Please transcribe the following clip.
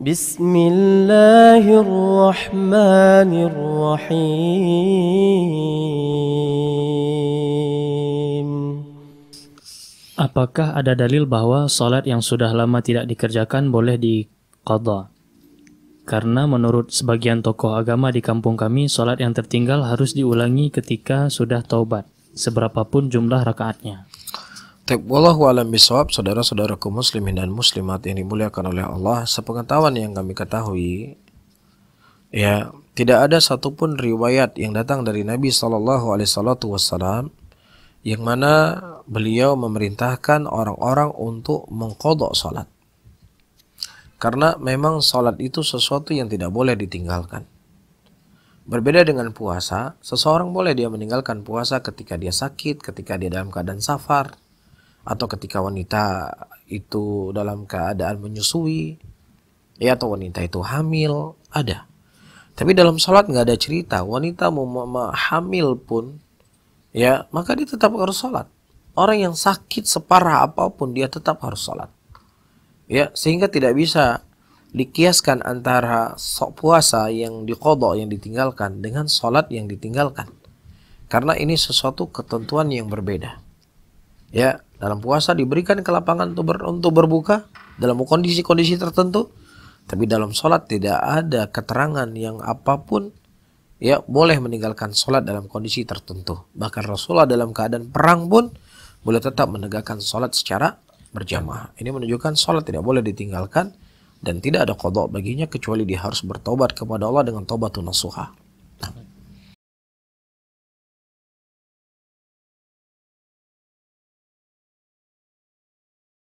بسم الله الرحمن الرحيم Apakah ada dalil bahwa salat yang sudah lama tidak dikerjakan boleh diqadha? Karena menurut sebagian tokoh agama di kampung kami, salat yang tertinggal harus diulangi ketika sudah taubat, seberapapun jumlah rakaatnya. Taib wallahu alam bisawab, saudara-saudaraku muslimin dan muslimat yang dimuliakan oleh Allah, sepengetahuan yang kami ketahui, ya tidak ada satupun riwayat yang datang dari Nabi Shallallahu Alaihi Wasallam yang mana beliau memerintahkan orang-orang untuk mengkodok sholat. Karena memang sholat itu sesuatu yang tidak boleh ditinggalkan. Berbeda dengan puasa, seseorang boleh dia meninggalkan puasa ketika dia sakit, ketika dia dalam keadaan safar, atau ketika wanita itu dalam keadaan menyusui ya atau wanita itu hamil ada tapi dalam sholat nggak ada cerita wanita mau hamil pun ya maka dia tetap harus sholat orang yang sakit separah apapun dia tetap harus sholat ya sehingga tidak bisa dikiaskan antara sok puasa yang dikodok yang ditinggalkan dengan sholat yang ditinggalkan karena ini sesuatu ketentuan yang berbeda Ya, dalam puasa diberikan kelapangan untuk, ber, untuk berbuka dalam kondisi-kondisi tertentu. Tapi dalam sholat tidak ada keterangan yang apapun ya boleh meninggalkan sholat dalam kondisi tertentu. Bahkan Rasulullah dalam keadaan perang pun boleh tetap menegakkan sholat secara berjamaah. Ini menunjukkan sholat tidak boleh ditinggalkan dan tidak ada kodok baginya kecuali dia harus bertobat kepada Allah dengan tobatun nasuha.